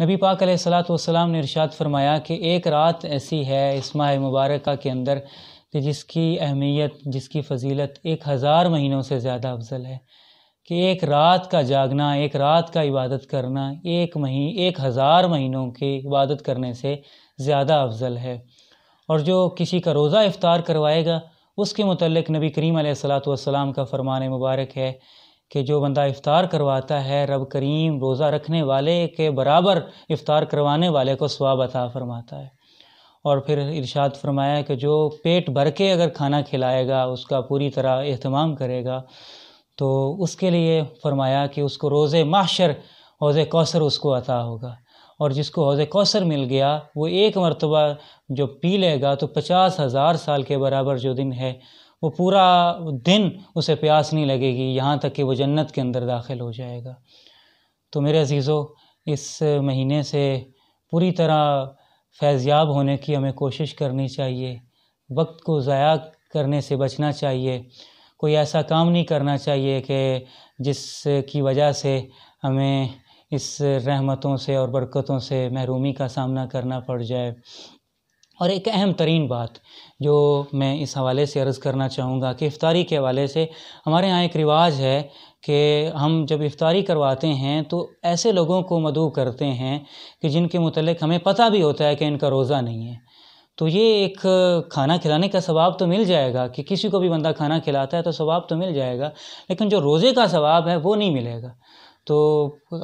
नबी पाक सलाम ने इरशाद फरमाया कि एक रात ऐसी है इस माह मुबारक के अंदर कि जिसकी अहमियत जिसकी फजीलत एक हज़ार महीनों से ज़्यादा अफजल है कि एक रात का जागना एक रात का इबादत करना एक मही एक हज़ार महीनों की इबादत करने से ज़्यादा अफजल है और जो किसी का रोज़ा इफ़ार करवाएगा उसके मतलब नबी करीम वसलाम का फरमान मुबारक है कि जो बंदा इफ़ार करवाता है रब करीम रोज़ा रखने वाले के बराबर इफ़ार करवाने वाले को स्वाब अता फरमाता है और फिर इरशाद फरमाया कि जो पेट भर के अगर खाना खिलाएगा उसका पूरी तरह अहतमाम करेगा तो उसके लिए फरमाया कि उसको रोज़ माशर हौज़ कौसर उसको अता होगा और जिसको हौज़ कौसर मिल गया वो एक मरतबा जो पी लेगा तो पचास हज़ार साल के बराबर जो दिन है वो पूरा दिन उसे प्यास नहीं लगेगी यहाँ तक कि वो जन्नत के अंदर दाखिल हो जाएगा तो मेरे अजीज़ों इस महीने से पूरी तरह फैज़याब होने की हमें कोशिश करनी चाहिए वक्त को ज़ाया करने से बचना चाहिए कोई ऐसा काम नहीं करना चाहिए कि जिसकी वजह से हमें इस रहमतों से और बरकतों से महरूमी का सामना करना पड़ जाए और एक अहम तरीन बात जो मैं इस हवाले से अर्ज़ करना चाहूँगा कि इफ़ारी के हवाले से हमारे यहाँ एक रिवाज है कि हम जब इफ़ारी करवाते हैं तो ऐसे लोगों को मदु करते हैं कि जिनके मतलब हमें पता भी होता है कि इनका रोज़ा नहीं है तो ये एक खाना खिलाने का सवाब तो मिल जाएगा कि किसी को भी बंदा खाना खिलाता है तो सवाब तो मिल जाएगा लेकिन जो रोज़े का सवाब है वो नहीं मिलेगा तो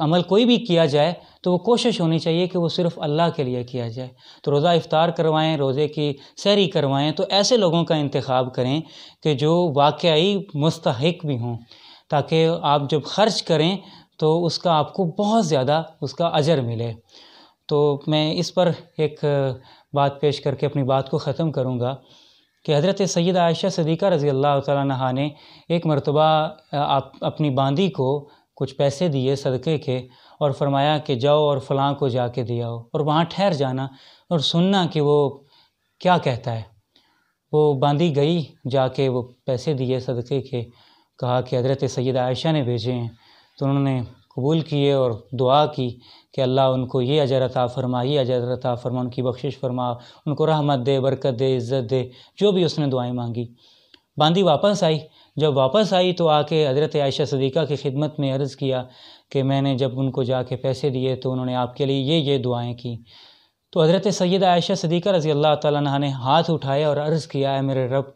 अमल कोई भी किया जाए तो वो कोशिश होनी चाहिए कि वो सिर्फ़ अल्लाह के लिए किया जाए तो रोज़ा इफ़ार करवाएँ रोज़े की सैरी करवाएँ तो ऐसे लोगों का इंतखब करें कि जो वाकई मुस्तक भी हों ताकि आप जब ख़र्च करें तो उसका आपको बहुत ज़्यादा उसका अजर मिले तो मैं इस पर एक बात पेश करके अपनी बात को ख़त्म करूँगा कि हज़रत सैद आयशा सदीक़ा रज़ी अल्लाह तक ने एक मरतबा आप अपनी बांदी को कुछ पैसे दिए सदक़े के और फरमाया कि जाओ और फलां को जाके दिया हो और वहाँ ठहर जाना और सुनना कि वो क्या कहता है वो बांधी गई जाके वो पैसे दिए सदक़े के कहा कि हज़रत सैद आयशा ने भेजे हैं तो उन्होंने कबूल किए और दुआ की कि अल्लाह उनको ये अजरता फरमा ये अजरता फरमा उनकी बख्शिश फरमा उनको रहमत दे बरकत दे इज़्ज़त दे जो भी उसने दुआएं मांगी बांदी वापस आई जब वापस आई तो आके हज़रत आयशा सदीक़ा की खिदमत में अर्ज़ किया कि मैंने जब उनको जाके पैसे दिए तो उन्होंने आपके लिए ये ये दुआएं की तो हज़रत सैद आयशा सदीक़ा रज़ी अल्लाह ताली ने हाथ उठाया और अर्ज़ किया है मेरे रब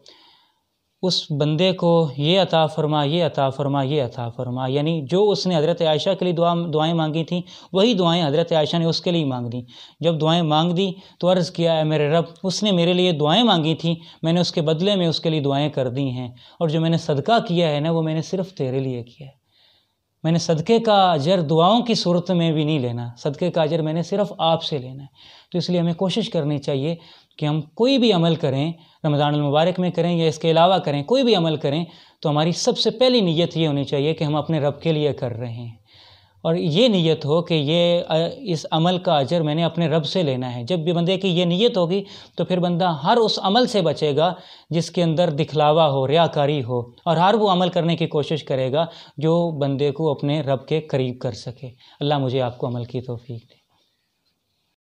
उस बंदे को ये अता फरमा ये अता फरमा ये अता फरमा यानी जो उसने हज़रत आयशा के लिए दुआ दुआएं मांगी थी वही दुआएं हज़रत आयशा ने उसके लिए मांग दी जब दुआएं मांग दी तो अर्ज़ किया है मेरे रब उसने मेरे लिए दुआएं मांगी थी मैंने उसके बदले में उसके लिए दुआएं कर दी हैं और जो मैंने सदका किया है ना वो मैंने सिर्फ़ तेरे लिए किया है मैंने सदक़े का अजर दुआओं की सूरत में भी नहीं लेना सदक़े का अजर मैंने सिर्फ़ आपसे लेना है तो इसलिए हमें कोशिश करनी चाहिए कि हम कोई भी अमल करें रमज़ान मुबारक में करें या इसके अलावा करें कोई भी अमल करें तो हमारी सबसे पहली नीयत ये होनी चाहिए कि हम अपने रब के लिए कर रहे हैं और ये नीयत हो कि ये इस अमल का अजर मैंने अपने रब से लेना है जब भी बंदे की ये नीयत होगी तो फिर बंदा हर उस अमल से बचेगा जिसके अंदर दिखलावा हो रियाकारी हो और हर वो अमल करने की कोशिश करेगा जो बंदे को अपने रब के करीब कर सके अल्लाह मुझे आपको अमल की तोफ़ी दे